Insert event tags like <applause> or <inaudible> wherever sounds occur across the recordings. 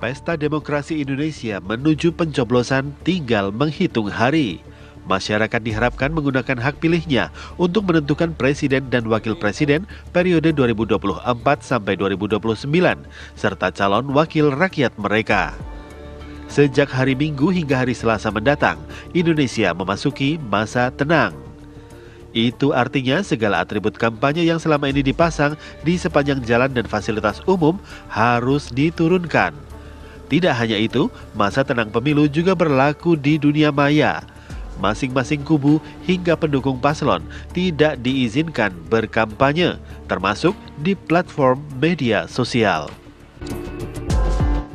Pesta Demokrasi Indonesia menuju pencoblosan tinggal menghitung hari. Masyarakat diharapkan menggunakan hak pilihnya untuk menentukan presiden dan wakil presiden periode 2024 sampai 2029 serta calon wakil rakyat mereka. Sejak hari Minggu hingga hari Selasa mendatang, Indonesia memasuki masa tenang. Itu artinya segala atribut kampanye yang selama ini dipasang di sepanjang jalan dan fasilitas umum harus diturunkan. Tidak hanya itu, masa tenang pemilu juga berlaku di dunia maya. Masing-masing kubu hingga pendukung paslon tidak diizinkan berkampanye, termasuk di platform media sosial.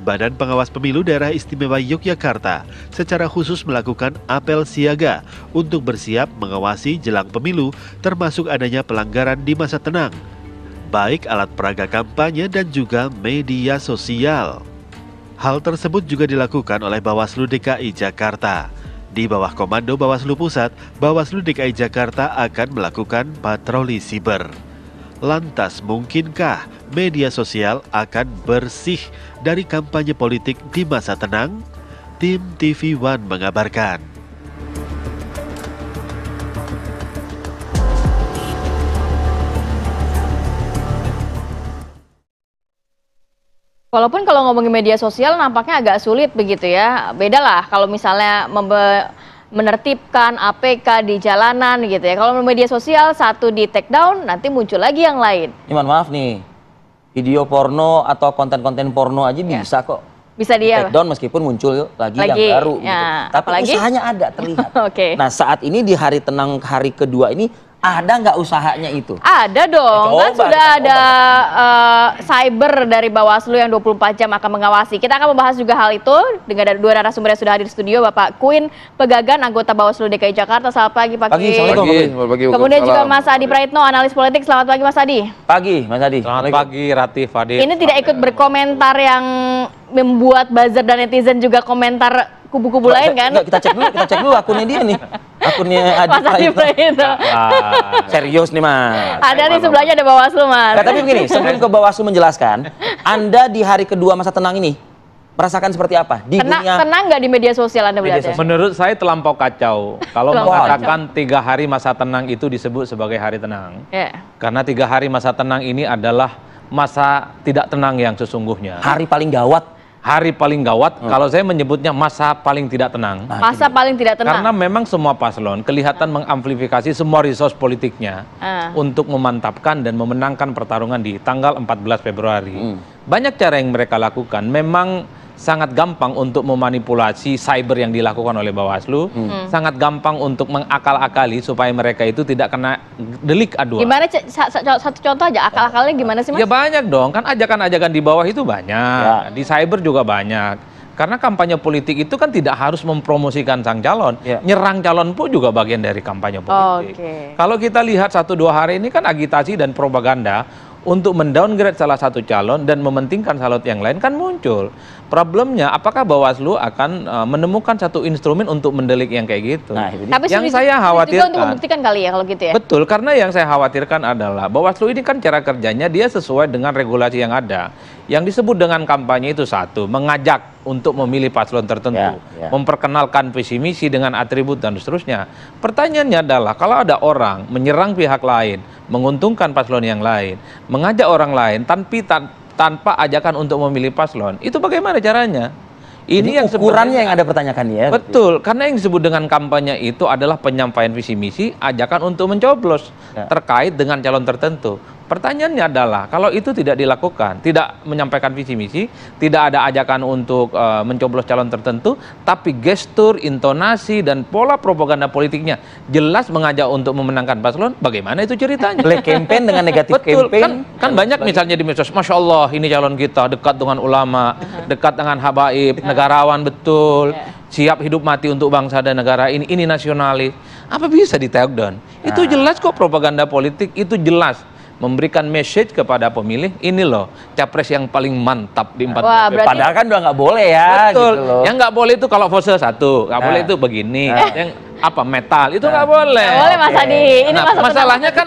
Badan Pengawas Pemilu Daerah Istimewa Yogyakarta secara khusus melakukan apel siaga untuk bersiap mengawasi jelang pemilu termasuk adanya pelanggaran di masa tenang, baik alat peraga kampanye dan juga media sosial. Hal tersebut juga dilakukan oleh Bawaslu DKI Jakarta. Di bawah komando Bawaslu Pusat, Bawaslu DKI Jakarta akan melakukan patroli siber. Lantas mungkinkah media sosial akan bersih dari kampanye politik di masa tenang? Tim TV One mengabarkan. Walaupun kalau ngomongin media sosial nampaknya agak sulit begitu ya. Beda lah kalau misalnya membe menertibkan APK di jalanan gitu ya. Kalau media sosial satu di take down nanti muncul lagi yang lain. Iman maaf nih. Video porno atau konten-konten porno aja ya. bisa kok. Bisa dia. take down meskipun muncul lagi, lagi. yang baru ya. gitu. Tapi Apalagi? usahanya ada terlihat. <laughs> Oke. Okay. Nah, saat ini di hari tenang hari kedua ini ada nggak usahanya itu? Ada dong, ya, kan sudah ada uh, cyber dari Bawaslu yang 24 jam akan mengawasi. Kita akan membahas juga hal itu dengan dua narasumber yang sudah hadir di studio, Bapak Queen Pegagan, anggota Bawaslu DKI Jakarta. Selamat pagi, Pak Pagi, selamat pagi. pagi. Kemudian juga Mas Adi Praitno, analis politik. Selamat pagi, Mas Adi. Pagi, Mas Adi. Selamat pagi, Ratif, Adi. Ini tidak ikut ya. berkomentar yang membuat buzzer dan netizen juga komentar kubu-kubu lain kan? Enggak, kita cek dulu, kita cek dulu akunnya dia nih. <laughs> akunnya <laughs> Adi Praetno. Ah, serius nih mas. Ada di sebelahnya ada Bawaslu mas. Nah, tapi begini, sebelum ke Bawaslu menjelaskan, <laughs> Anda di hari kedua masa tenang ini merasakan seperti apa di tenang, dunia tenang nggak di media sosial anda melihatnya? Menurut saya terlampau kacau kalau mengatakan tiga hari masa tenang itu disebut sebagai hari tenang, yeah. karena tiga hari masa tenang ini adalah masa tidak tenang yang sesungguhnya. Hari paling gawat hari paling gawat hmm. kalau saya menyebutnya masa paling tidak tenang. Nah, masa paling tidak tenang. Karena memang semua paslon kelihatan hmm. mengamplifikasi semua resource politiknya hmm. untuk memantapkan dan memenangkan pertarungan di tanggal 14 Februari. Hmm. Banyak cara yang mereka lakukan. Memang sangat gampang untuk memanipulasi cyber yang dilakukan oleh Bawaslu, hmm. hmm. sangat gampang untuk mengakal-akali supaya mereka itu tidak kena delik aduan. Gimana satu contoh aja akal-akalnya gimana sih Mas? Ya banyak dong, kan ajakan-ajakan di bawah itu banyak, ya. di cyber juga banyak. Karena kampanye politik itu kan tidak harus mempromosikan sang calon, ya. nyerang calon pun juga bagian dari kampanye politik. Okay. Kalau kita lihat satu dua hari ini kan agitasi dan propaganda untuk mendowngrade salah satu calon dan mementingkan salut yang lain kan muncul. Problemnya apakah Bawaslu akan uh, menemukan satu instrumen untuk mendelik yang kayak gitu. Nah, Tapi yang saya khawatirkan untuk membuktikan kali ya kalau gitu ya. Betul, karena yang saya khawatirkan adalah Bawaslu ini kan cara kerjanya dia sesuai dengan regulasi yang ada. Yang disebut dengan kampanye itu satu, mengajak untuk memilih paslon tertentu, yeah, yeah. memperkenalkan visi misi dengan atribut dan seterusnya. Pertanyaannya adalah kalau ada orang menyerang pihak lain, menguntungkan paslon yang lain, mengajak orang lain tanpa tanpa ajakan untuk memilih paslon. Itu bagaimana caranya? Ini yang ukurannya yang ada pertanyaan ya. Betul, karena yang disebut dengan kampanye itu adalah penyampaian visi misi, ajakan untuk mencoblos ya. terkait dengan calon tertentu. Pertanyaannya adalah kalau itu tidak dilakukan, tidak menyampaikan visi misi, tidak ada ajakan untuk e, mencoblos calon tertentu, tapi gestur, intonasi dan pola propaganda politiknya jelas mengajak untuk memenangkan paslon, bagaimana itu ceritanya? Black campaign dengan negatif Betul, Kan, kan banyak misalnya di medsos, Masya Allah ini calon kita dekat dengan ulama, dekat dengan habaib, negarawan betul. Iya. siap hidup mati untuk bangsa dan negara ini, ini nasionalis. Apa bisa di take down? Itu nah. jelas kok propaganda politik, itu jelas memberikan message kepada pemilih ini loh capres yang paling mantap di empat Wah, berarti... padahal kan udah nggak boleh ya betul gitu yang nggak boleh itu kalau fosil satu nggak nah. boleh ah. itu begini nah. yang apa metal itu nggak nah. boleh gak boleh mas ini nah, masalahnya kan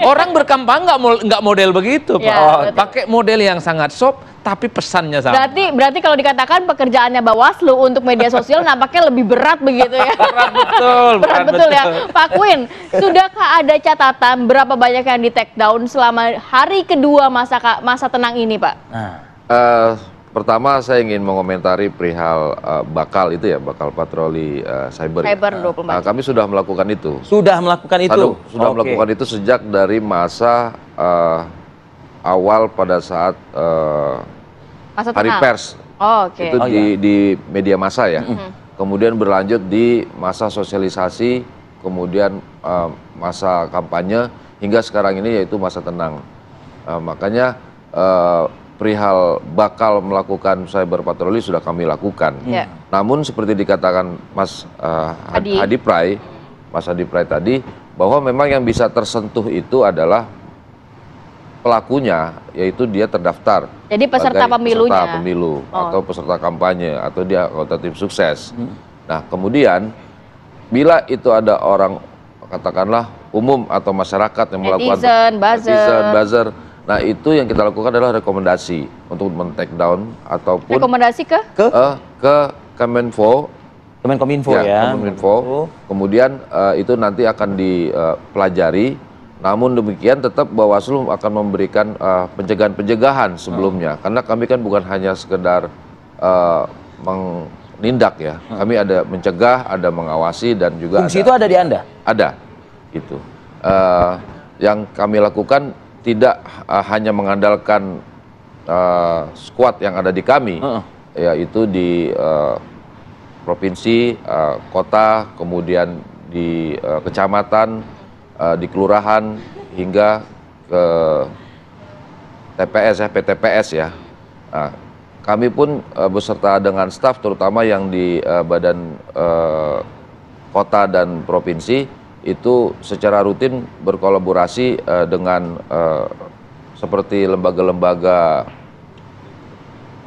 orang berkampanye nggak nggak model begitu ya, oh, pakai model yang sangat soft tapi pesannya sama. Berarti berarti kalau dikatakan pekerjaannya Bawaslu untuk media sosial nampaknya lebih berat begitu ya. <laughs> berat betul, berat, berat betul, ya. betul ya. Pak Queen, sudahkah ada catatan berapa banyak yang di take down selama hari kedua masa masa tenang ini, Pak? Nah. Uh, pertama saya ingin mengomentari perihal uh, bakal itu ya bakal patroli uh, eh, cyber. Cyber ya. 24. Nah, kami sudah melakukan itu. Sudah melakukan itu. sudah okay. melakukan itu sejak dari masa uh, awal pada saat uh, hari pers oh, okay. itu oh, di, iya. di media massa ya. Mm -hmm. Kemudian berlanjut di masa sosialisasi, kemudian uh, masa kampanye hingga sekarang ini yaitu masa tenang. Uh, makanya uh, perihal bakal melakukan cyber patroli sudah kami lakukan. Yeah. Iya. Namun seperti dikatakan Mas uh, Hadi. Hadi Prai, Mas Hadi Prai tadi bahwa memang yang bisa tersentuh itu adalah pelakunya yaitu dia terdaftar. Jadi peserta pemilunya. Peserta pemilu oh. atau peserta kampanye atau dia anggota tim sukses. Hmm. Nah, kemudian bila itu ada orang katakanlah umum atau masyarakat yang melakukan netizen, buzzer. buzzer. Nah, itu yang kita lakukan adalah rekomendasi untuk men take down ataupun rekomendasi ke ke uh, ke Kemenfo Kemenkominfo ya. ya. Kemenkominfo. Oh. Kemudian uh, itu nanti akan dipelajari namun demikian tetap Bawaslu akan memberikan eh, pencegahan-pencegahan sebelumnya hmm. karena kami kan bukan hanya sekedar uh, menindak ya. Hmm. Kami ada mencegah, ada mengawasi dan juga Fungsi ada, itu ada di Anda? Ada. Gitu. Uh, yang kami lakukan tidak uh, hanya mengandalkan uh, squad yang ada di kami hmm. yaitu di uh, provinsi, uh, kota, kemudian di uh, kecamatan uh, di kelurahan hingga ke TPS ya, PTPS ya. Nah, kami pun uh, beserta dengan staf terutama yang di uh, badan uh, kota dan provinsi itu secara rutin berkolaborasi uh, dengan uh, seperti lembaga-lembaga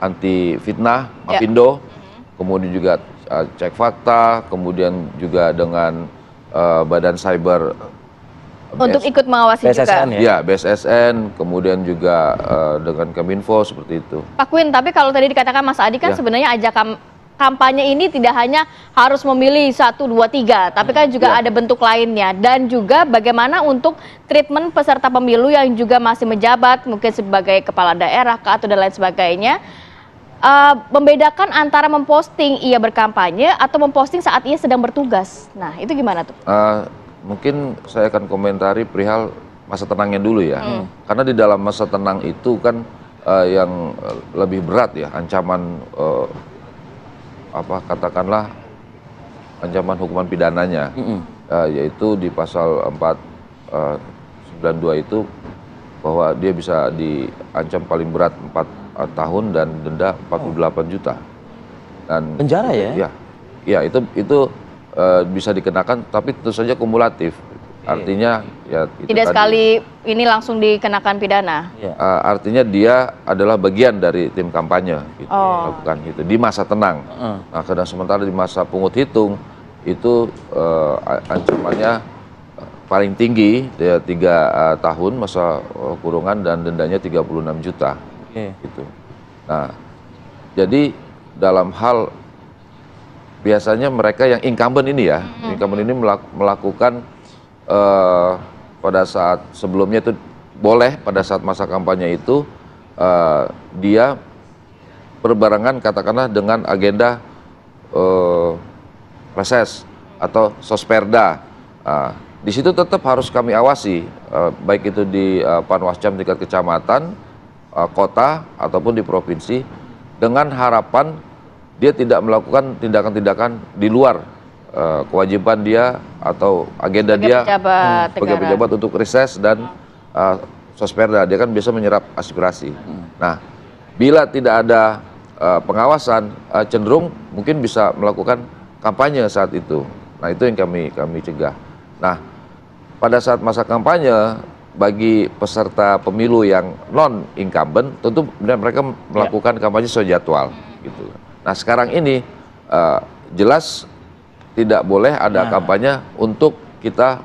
anti fitnah ya. Apindo yeah. Mm-hmm. kemudian juga uh, cek fakta, kemudian juga dengan uh, badan cyber untuk ikut mengawasi BSSN juga. Ya? ya, BSSN, kemudian juga uh, dengan Kominfo seperti itu. Pak Queen, tapi kalau tadi dikatakan Mas Adi kan ya. sebenarnya ajakan kampanye ini tidak hanya harus memilih satu dua tiga, tapi kan juga ya. ada bentuk lainnya dan juga bagaimana untuk treatment peserta pemilu yang juga masih menjabat mungkin sebagai kepala daerah atau dan lain sebagainya. Uh, membedakan antara memposting ia berkampanye atau memposting saat ia sedang bertugas. Nah, itu gimana tuh? Uh, mungkin saya akan komentari perihal masa tenangnya dulu ya. Hmm. Karena di dalam masa tenang itu kan uh, yang eh, lebih berat ya ancaman uh, apa katakanlah ancaman hukuman pidananya hmm. uh, yaitu di pasal 4 uh, 92 itu bahwa dia bisa diancam paling berat 4 uh, tahun dan denda 48 oh. juta. Dan penjara ya? Iya, Ya, itu itu e, bisa dikenakan tapi tentu saja kumulatif iya. artinya ya itu tidak tadi. sekali ini langsung dikenakan pidana uh, artinya dia adalah bagian dari tim kampanye gitu, oh. lakukan gitu di masa tenang uh. nah kadang sementara di masa pungut hitung itu uh, ancamannya paling tinggi ya tiga uh, tahun masa uh, kurungan dan dendanya 36 juta okay. Iya. gitu nah jadi dalam hal biasanya mereka yang incumbent ini ya, hmm. incumbent ini melak melakukan uh, pada saat sebelumnya itu boleh pada saat masa kampanye itu uh, dia berbarengan katakanlah dengan agenda uh, reses atau sosperda. Uh, di situ tetap harus kami awasi uh, baik itu di uh, panwascam tingkat kecamatan, uh, kota ataupun di provinsi dengan harapan dia tidak melakukan tindakan-tindakan di luar uh, kewajiban dia atau agenda dia sebagai pejabat untuk reses dan uh, sosperda dia kan biasa menyerap aspirasi. Hmm. Nah, bila tidak ada uh, pengawasan uh, cenderung mungkin bisa melakukan kampanye saat itu. Nah, itu yang kami kami cegah. Nah, pada saat masa kampanye bagi peserta pemilu yang non incumbent tentu mereka ya. melakukan kampanye sesuai jadwal gitu. Nah sekarang ini uh, jelas tidak boleh ada nah. kampanye untuk kita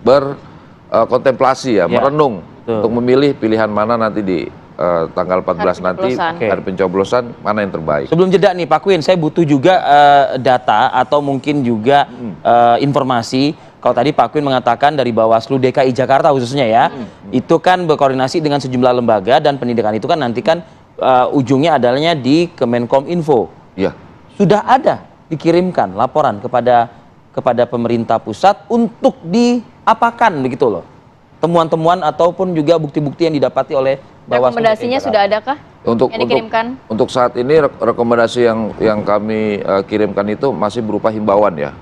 berkontemplasi eh, uh, ya, ya, merenung Tuh. untuk memilih pilihan mana nanti di uh, tanggal 14 hari nanti okay. hari pencoblosan mana yang terbaik. Sebelum jeda nih Pak Queen, saya butuh juga uh, data atau mungkin juga hmm. uh, informasi. Kalau tadi Pak Queen mengatakan dari Bawaslu DKI Jakarta khususnya ya, hmm. itu kan berkoordinasi dengan sejumlah lembaga dan pendidikan itu kan nanti kan uh, ujungnya adalahnya di Kemenkom Info. Ya. Sudah ada dikirimkan laporan kepada kepada pemerintah pusat untuk diapakan begitu loh. Temuan-temuan ataupun juga bukti-bukti yang didapati oleh Bawaslu. Rekomendasinya sudah adakah? Untuk yang dikirimkan? Untuk, untuk saat ini rekomendasi yang yang kami uh, kirimkan itu masih berupa himbauan ya.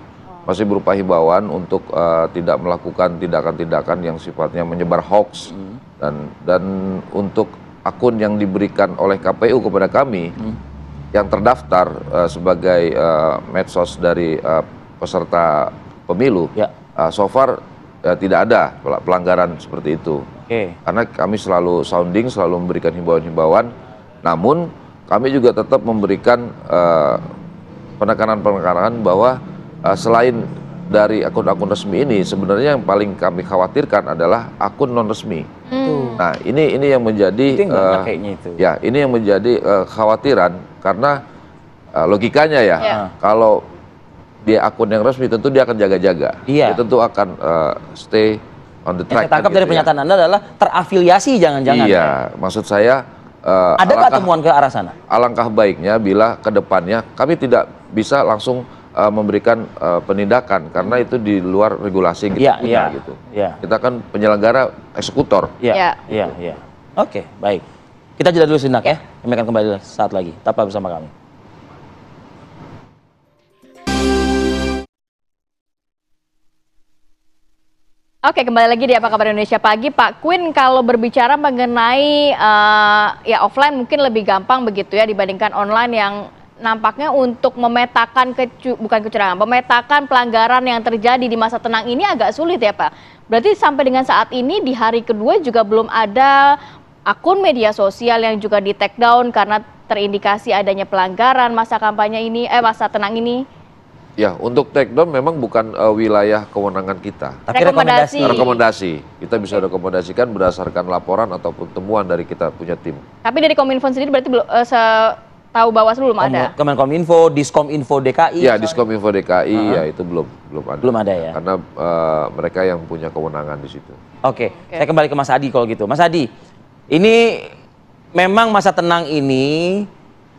Masih berupa himbauan untuk uh, tidak melakukan tindakan-tindakan yang sifatnya menyebar hoax hmm. dan dan untuk akun yang diberikan oleh KPU kepada kami hmm. yang terdaftar uh, sebagai uh, medsos dari uh, peserta pemilu, ya. uh, so far uh, tidak ada pelanggaran seperti itu. Okay. Karena kami selalu sounding, selalu memberikan himbauan-himbauan, namun kami juga tetap memberikan penekanan-penekanan uh, bahwa uh, selain dari akun-akun resmi ini sebenarnya yang paling kami khawatirkan adalah akun non resmi. Hmm. Nah, ini ini yang menjadi uh, itu. Ya, ini yang menjadi uh, khawatiran karena uh, logikanya ya. Yeah. Kalau dia akun yang resmi tentu dia akan jaga-jaga. Iya. Yeah. tentu akan uh, stay on the track. Yang saya kan gitu dari ya. pernyataan Anda adalah terafiliasi jangan-jangan. Iya, kan? maksud saya uh, ada alangkah, temuan ke arah sana? Alangkah baiknya bila kedepannya kami tidak bisa langsung uh, memberikan uh, penindakan karena itu di luar regulasi kita gitu ya, punya ya, gitu. Ya. Kita kan penyelenggara eksekutor. Iya. Iya, ya. Oke, baik. Kita jeda dulu sinak ya. ya. Kami akan kembali saat lagi. Tetap bersama kami. Oke, kembali lagi di Apa Kabar Indonesia Pagi. Pak Quinn, kalau berbicara mengenai uh, ya offline mungkin lebih gampang begitu ya dibandingkan online yang nampaknya untuk memetakan kecu bukan kecurangan, memetakan pelanggaran yang terjadi di masa tenang ini agak sulit ya Pak. Berarti sampai dengan saat ini di hari kedua juga belum ada akun media sosial yang juga di take down karena terindikasi adanya pelanggaran masa kampanye ini eh masa tenang ini. Ya, untuk take down memang bukan uh, wilayah kewenangan kita. Tapi rekomendasi. Rekomendasi. Kita bisa rekomendasikan berdasarkan laporan ataupun temuan dari kita punya tim. Tapi dari Kominfo sendiri berarti belum uh, eh, Tahu Bawaslu belum ada. Kemenkominfo, Diskominfo DKI. Iya, ya, Diskominfo DKI uh -huh. ya itu belum belum ada. Belum ada ya. Karena uh, mereka yang punya kewenangan di situ. Oke, okay. okay. saya kembali ke Mas Adi kalau gitu. Mas Adi, ini memang masa tenang ini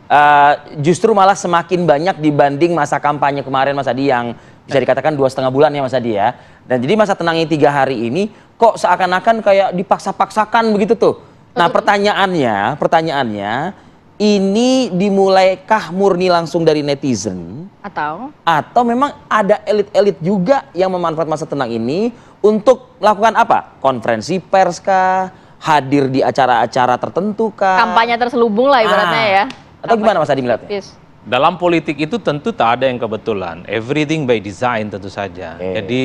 uh, justru malah semakin banyak dibanding masa kampanye kemarin Mas Adi yang bisa dikatakan dua setengah bulan ya Mas Adi ya. Dan jadi masa tenangnya tiga hari ini kok seakan-akan kayak dipaksa-paksakan begitu tuh. Nah pertanyaannya, pertanyaannya ini dimulaikah murni langsung dari netizen atau atau memang ada elit-elit juga yang memanfaatkan masa tenang ini untuk melakukan apa? Konferensi pers kah? Hadir di acara-acara tertentu kah? Kampanye terselubung lah ibaratnya ah. ya. Atau gimana Mas Adi melihatnya? Dalam politik itu tentu tak ada yang kebetulan. Everything by design tentu saja. Okay. Jadi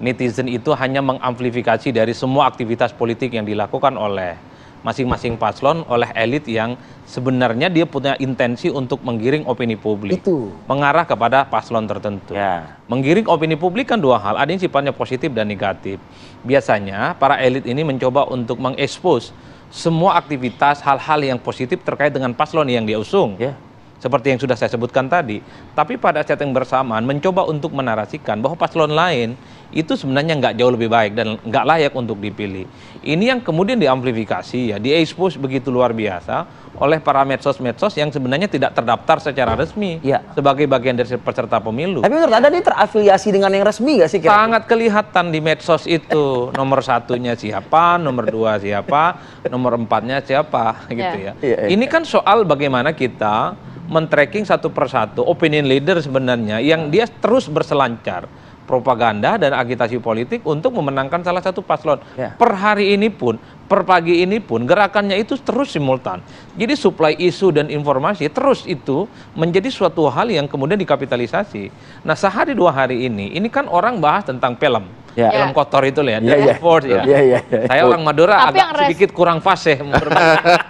netizen itu hanya mengamplifikasi dari semua aktivitas politik yang dilakukan oleh masing-masing paslon oleh elit yang sebenarnya dia punya intensi untuk menggiring opini publik itu mengarah kepada paslon tertentu ya. menggiring opini publik kan dua hal ada yang sifatnya positif dan negatif biasanya para elit ini mencoba untuk mengekspos semua aktivitas hal-hal yang positif terkait dengan paslon yang diusung. ya seperti yang sudah saya sebutkan tadi. Tapi pada saat yang bersamaan mencoba untuk menarasikan bahwa paslon lain itu sebenarnya nggak jauh lebih baik dan nggak layak untuk dipilih. Ini yang kemudian diamplifikasi ya, di expose begitu luar biasa oleh para medsos-medsos yang sebenarnya tidak terdaftar secara resmi ya. sebagai bagian dari peserta pemilu. Tapi menurut Anda ini terafiliasi dengan yang resmi nggak sih? Kira -kira? Sangat kelihatan di medsos itu nomor satunya siapa, nomor dua siapa, nomor empatnya siapa gitu ya. ya. ya, ya. Ini kan soal bagaimana kita men-tracking satu persatu opinion leader sebenarnya yang dia terus berselancar propaganda dan agitasi politik untuk memenangkan salah satu paslon. Yeah. Per hari ini pun, per pagi ini pun gerakannya itu terus simultan. Jadi supply isu dan informasi terus itu menjadi suatu hal yang kemudian dikapitalisasi. Nah, sehari dua hari ini, ini kan orang bahas tentang film yeah. film ya. kotor itu lihat, ya, yeah, yeah. ya. Yeah, yeah, yeah. Saya orang Madura Tapi agak sedikit kurang fasih. Ya,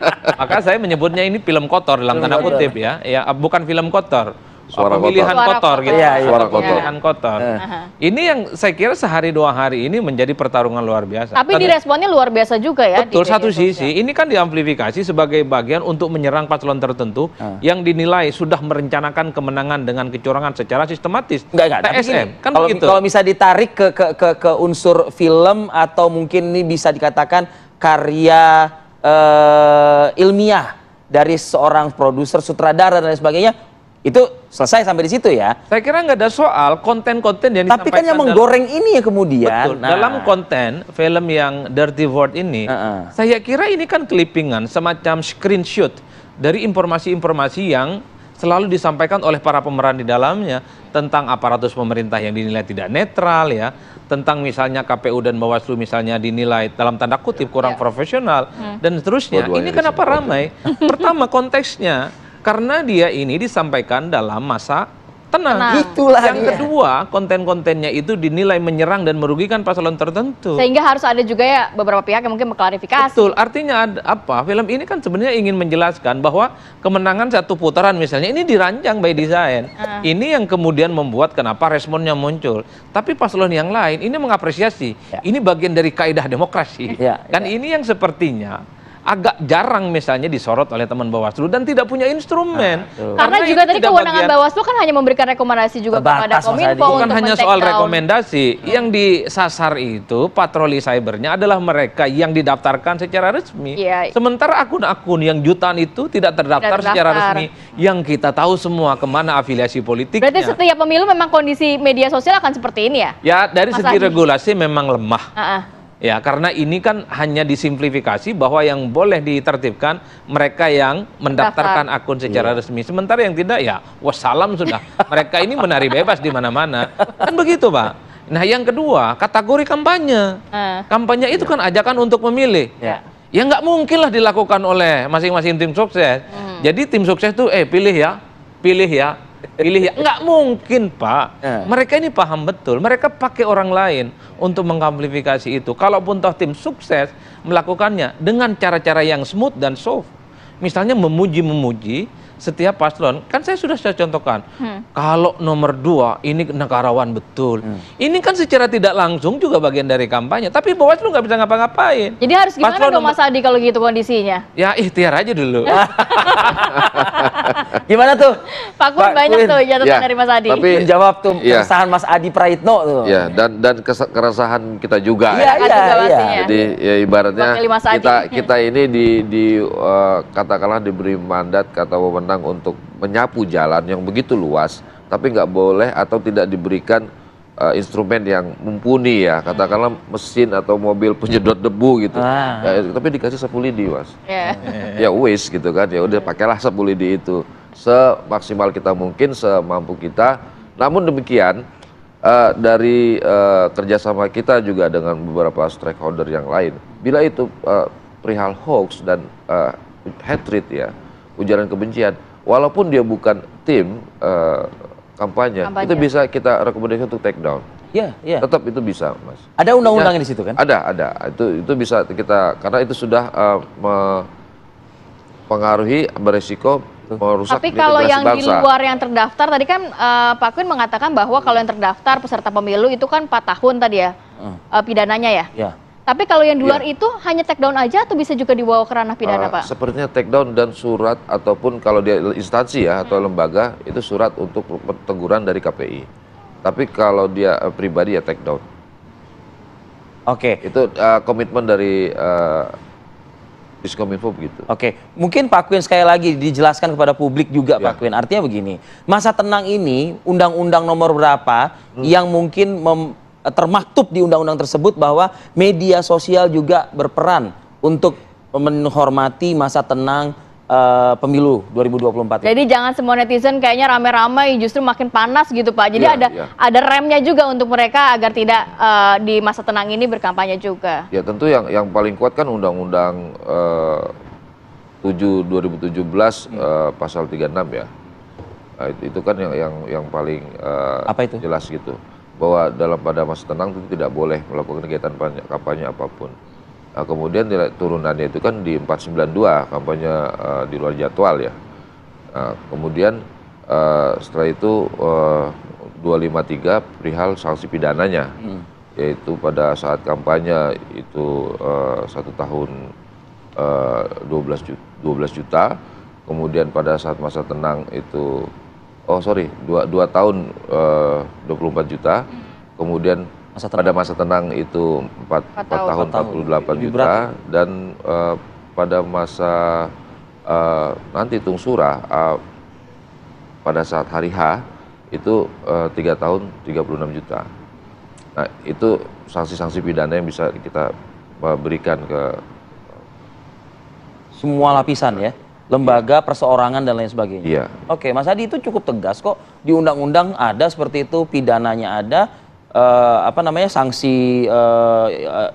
<laughs> Maka saya menyebutnya ini film kotor dalam tanda kutip ya. ya. Bukan film kotor suara pemilihan kotor, kotor gitu. ya, ya. Suara kotor. Pemilihan kotor. Uh Ini yang saya kira sehari dua hari ini menjadi pertarungan luar biasa. Tapi Tadi, diresponnya luar biasa juga ya. Betul, satu gitu, sisi ya. ini kan diamplifikasi sebagai bagian untuk menyerang paslon tertentu uh. yang dinilai sudah merencanakan kemenangan dengan kecurangan secara sistematis. Enggak, enggak. PSM kan kalau, begitu. Kalau bisa ditarik ke, ke ke ke unsur film atau mungkin ini bisa dikatakan karya uh, ilmiah dari seorang produser, sutradara dan lain sebagainya itu selesai sampai di situ ya. Saya kira nggak ada soal konten-konten yang Tapi kan yang menggoreng dalam, ini ya kemudian. Betul. Nah. Dalam konten film yang Dirty Word ini, uh -uh. saya kira ini kan clippingan semacam screenshot dari informasi-informasi yang selalu disampaikan oleh para pemeran di dalamnya tentang aparatus pemerintah yang dinilai tidak netral ya tentang misalnya KPU dan Bawaslu misalnya dinilai dalam tanda kutip kurang ya. profesional hmm. dan seterusnya ini kenapa ramai pertama konteksnya karena dia ini disampaikan dalam masa tenang. tenang. Itulah yang dia. kedua, konten-kontennya itu dinilai menyerang dan merugikan paslon tertentu. Sehingga harus ada juga ya beberapa pihak yang mungkin mengklarifikasi. Betul, artinya ada apa? Film ini kan sebenarnya ingin menjelaskan bahwa kemenangan satu putaran misalnya ini dirancang by design. Uh. Ini yang kemudian membuat kenapa responnya muncul. Tapi paslon yang lain ini mengapresiasi. Yeah. Ini bagian dari kaidah demokrasi. Yeah, kan yeah. ini yang sepertinya agak jarang misalnya disorot oleh teman Bawaslu dan tidak punya instrumen. Nah, karena, karena juga tadi kewenangan bagian, Bawaslu kan hanya memberikan rekomendasi juga kepada Kominfo bukan hanya soal down. rekomendasi. Hmm. Yang disasar itu patroli cybernya adalah mereka yang didaftarkan secara resmi. Yeah. Sementara akun-akun yang jutaan itu tidak terdaftar, tidak terdaftar secara resmi yang kita tahu semua kemana afiliasi politik. Berarti setiap pemilu memang kondisi media sosial akan seperti ini ya? Ya, dari Mas segi Adi. regulasi memang lemah. Uh -uh Ya, karena ini kan hanya disimplifikasi bahwa yang boleh ditertibkan mereka yang mendaftarkan akun secara iya. resmi. Sementara yang tidak ya wassalam sudah. mereka ini menari bebas di mana-mana. Kan begitu, Pak. Nah, yang kedua, kategori kampanye. Eh. Kampanye itu kan ajakan untuk memilih. Ya. Ya nggak mungkin lah dilakukan oleh masing-masing tim sukses. Hmm. Jadi tim sukses tuh eh pilih ya, pilih ya, pilih ya. nggak mungkin pak ya. mereka ini paham betul mereka pakai orang lain untuk mengamplifikasi itu kalaupun toh tim sukses melakukannya dengan cara-cara yang smooth dan soft misalnya memuji memuji setiap paslon kan saya sudah saya contohkan hmm. kalau nomor dua ini negarawan betul hmm. ini kan secara tidak langsung juga bagian dari kampanye tapi bawaslu nggak bisa ngapa-ngapain jadi harus gimana paslon dong mas Adi kalau gitu kondisinya ya ikhtiar aja dulu <laughs> <laughs> Gimana tuh? Pak Kun banyak Queen. tuh catatan ya, dari Mas Adi. Tapi iya. jawab tuh ya. keresahan Mas Adi Praitno tuh. Ya, dan dan keresahan kita juga. Iya, ya, iya. iya. Jadi ya ibaratnya kita kita ini di di uh, katakanlah diberi mandat kata wewenang untuk menyapu jalan yang begitu luas tapi nggak boleh atau tidak diberikan uh, instrumen yang mumpuni ya katakanlah mesin atau mobil penyedot debu gitu ah. ya, tapi dikasih sapu lidi mas yeah. <laughs> ya wis gitu kan ya udah pakailah sapu lidi itu semaksimal kita mungkin semampu kita namun demikian uh, dari uh, kerjasama kita juga dengan beberapa stakeholder yang lain bila itu uh, perihal hoax dan uh, hatred ya ujaran kebencian walaupun dia bukan tim uh, kampanye, kampanye. itu bisa kita rekomendasikan untuk take down. Ya, ya. Tetap itu bisa, Mas. Ada undang-undangnya di situ kan? Ada, ada. Itu itu bisa kita karena itu sudah uh, mempengaruhi beresiko merusak Tapi kalau yang bangsa. di luar yang terdaftar tadi kan uh, Pak Kuin mengatakan bahwa kalau yang terdaftar peserta pemilu itu kan 4 tahun tadi ya. Uh. Uh, pidananya ya? Ya. Tapi kalau yang di luar ya. itu hanya take down aja atau bisa juga dibawa ke ranah pidana, uh, Pak? Sepertinya take down dan surat ataupun kalau dia instansi ya atau hmm. lembaga itu surat untuk teguran dari KPI. Tapi kalau dia uh, pribadi ya take down. Oke. Okay. Itu uh, komitmen dari uh, Diskominfo begitu. Oke, okay. mungkin Pak Queen sekali lagi dijelaskan kepada publik juga ya. Pak iya. Queen. Artinya begini, masa tenang ini undang-undang nomor berapa hmm. yang mungkin mem Eh, termaktub di undang-undang tersebut bahwa media sosial juga berperan untuk menghormati masa tenang uh, pemilu 2024. Jadi jangan semua netizen kayaknya ramai-ramai justru makin panas gitu Pak. Jadi ya, ada ya. ada remnya juga untuk mereka agar tidak uh, di masa tenang ini berkampanye juga. Ya tentu yang yang paling kuat kan undang-undang uh, 7 2017 hmm. uh, pasal 36 ya. Uh, itu, itu kan yang yang yang paling uh, Apa itu? jelas gitu bahwa dalam pada masa tenang itu tidak boleh melakukan kegiatan kampanye apapun. Nah, kemudian turunannya itu kan di 492 kampanye uh, di luar jadwal ya. Nah, kemudian uh, setelah itu uh, eh, 253 perihal sanksi pidananya hmm. yaitu pada saat kampanye itu satu tahun uh, 12 juta, 12 juta, kemudian pada saat masa tenang itu oh sorry dua dua tahun eh, uh, 24 juta hmm. kemudian masa pada masa tenang itu 4, 4, 4 tahun, 48 Lebih juta berat. dan uh, pada masa uh, nanti Tung Surah, uh, pada saat hari H itu uh, 3 tahun 36 juta. Nah, itu sanksi-sanksi pidana yang bisa kita berikan ke semua lapisan ya lembaga perseorangan dan lain sebagainya. Iya. Oke, Mas Adi itu cukup tegas kok di undang-undang ada seperti itu, pidananya ada, eh, apa namanya sanksi eh,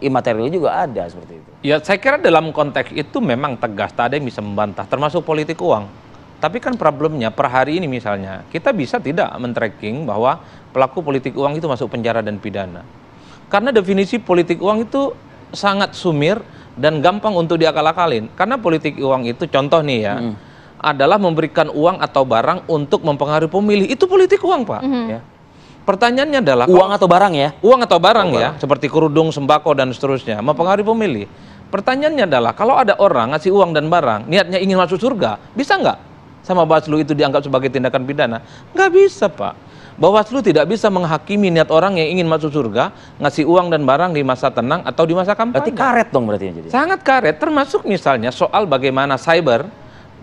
imaterial juga ada seperti itu. Ya, saya kira dalam konteks itu memang tegas, tak ada yang bisa membantah, termasuk politik uang. Tapi kan problemnya per hari ini misalnya, kita bisa tidak men-tracking bahwa pelaku politik uang itu masuk penjara dan pidana. Karena definisi politik uang itu sangat sumir dan gampang untuk diakal-akalin karena politik uang itu contoh nih ya hmm. adalah memberikan uang atau barang untuk mempengaruhi pemilih itu politik uang pak hmm. ya. pertanyaannya adalah uang kalau, atau barang ya uang atau barang oh, ya barang. seperti kerudung sembako dan seterusnya mempengaruhi pemilih pertanyaannya adalah kalau ada orang ngasih uang dan barang niatnya ingin masuk surga bisa nggak sama Baslu itu dianggap sebagai tindakan pidana nggak bisa pak Bawaslu tidak bisa menghakimi niat orang yang ingin masuk surga, ngasih uang dan barang di masa tenang atau di masa kampanye. Berarti karet dong berarti jadi. Sangat karet, termasuk misalnya soal bagaimana cyber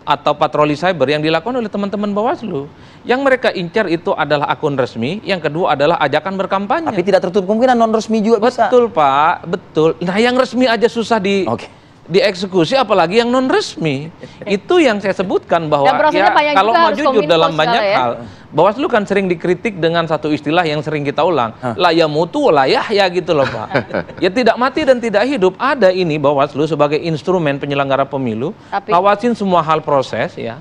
atau patroli cyber yang dilakukan oleh teman-teman Bawaslu. Yang mereka incar itu adalah akun resmi, yang kedua adalah ajakan berkampanye. Tapi tidak tertutup kemungkinan non resmi juga betul, bisa. Betul, Pak. Betul. Nah, yang resmi aja susah di okay dieksekusi apalagi yang non resmi <laughs> itu yang saya sebutkan bahwa ya, kalau mau jujur dalam banyak ya. hal Bawaslu kan sering dikritik dengan satu istilah yang sering kita ulang ya mutu layah ya gitu loh Pak <laughs> ya tidak mati dan tidak hidup ada ini Bawaslu sebagai instrumen penyelenggara pemilu Tapi... awasin semua hal proses ya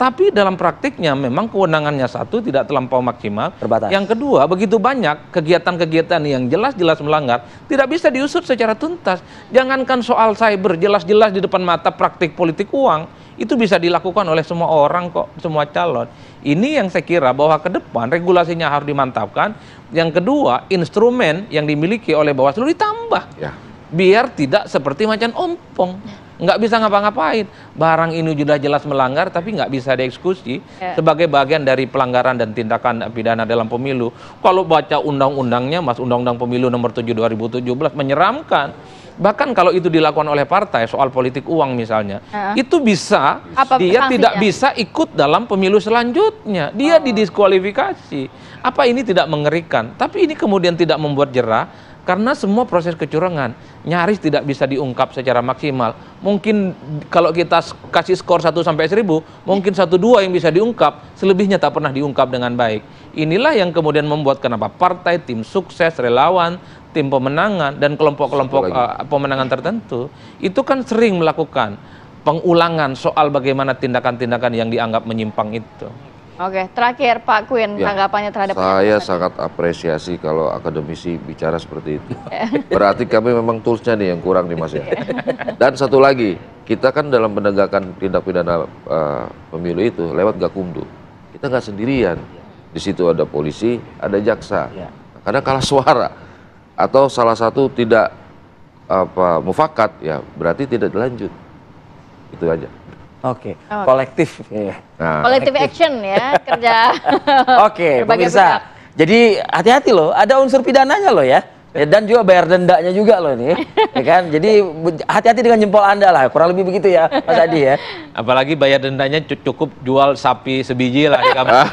tapi dalam praktiknya memang kewenangannya satu tidak terlampau maksimal. Terbatas. Yang kedua, begitu banyak kegiatan-kegiatan yang jelas-jelas melanggar tidak bisa diusut secara tuntas. Jangankan soal cyber jelas-jelas di depan mata praktik politik uang itu bisa dilakukan oleh semua orang kok, semua calon. Ini yang saya kira bahwa ke depan regulasinya harus dimantapkan. Yang kedua, instrumen yang dimiliki oleh Bawaslu ditambah. Ya. Biar tidak seperti macan ompong nggak bisa ngapa-ngapain. Barang ini sudah jelas melanggar, tapi nggak bisa dieksekusi yeah. sebagai bagian dari pelanggaran dan tindakan pidana dalam pemilu. Kalau baca undang-undangnya, Mas Undang-Undang Pemilu Nomor 7 2017 menyeramkan. Bahkan kalau itu dilakukan oleh partai soal politik uang misalnya, uh. itu bisa Apa dia sanksinya? tidak bisa ikut dalam pemilu selanjutnya. Dia oh. didiskualifikasi. Apa ini tidak mengerikan? Tapi ini kemudian tidak membuat jerah karena semua proses kecurangan nyaris tidak bisa diungkap secara maksimal. Mungkin kalau kita kasih skor 1 sampai 1000, mungkin satu dua yang bisa diungkap, selebihnya tak pernah diungkap dengan baik. Inilah yang kemudian membuat kenapa partai, tim sukses, relawan, tim pemenangan dan kelompok-kelompok uh, pemenangan tertentu itu kan sering melakukan pengulangan soal bagaimana tindakan-tindakan yang dianggap menyimpang itu. Oke, terakhir Pak Queen ya, tanggapannya terhadap Saya sangat apresiasi kalau akademisi bicara seperti itu. <laughs> Berarti kami memang toolsnya nih yang kurang nih Mas ya. Iya. Dan satu lagi, kita kan dalam penegakan tindak pidana uh, pemilu itu lewat Gakumdu. Kita nggak sendirian. Di situ ada polisi, ada jaksa. Iya. Karena kalah suara atau salah satu tidak apa mufakat ya berarti tidak dilanjut. Itu aja. Oke, okay. okay. kolektif. yeah. Nah. Kolektif action ya, <laughs> kerja. Oke, okay, pemirsa. Jadi hati-hati loh, ada unsur pidananya loh ya. Ya, dan juga bayar dendanya juga loh ini, <laughs> ya kan? Jadi hati-hati dengan jempol anda lah, kurang lebih begitu ya, Mas Adi ya. Apalagi bayar dendanya cukup jual sapi sebiji lah di kamar.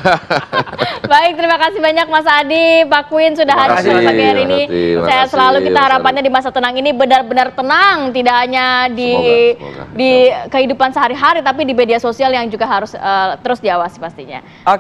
<laughs> Baik, terima kasih banyak Mas Adi, Pak Queen sudah hadir hadir pagi hari ini. Saya selalu kita harapannya di masa tenang ini benar-benar tenang, tidak hanya di semoga, semoga. di kehidupan sehari-hari, tapi di media sosial yang juga harus uh, terus diawasi pastinya. Okay.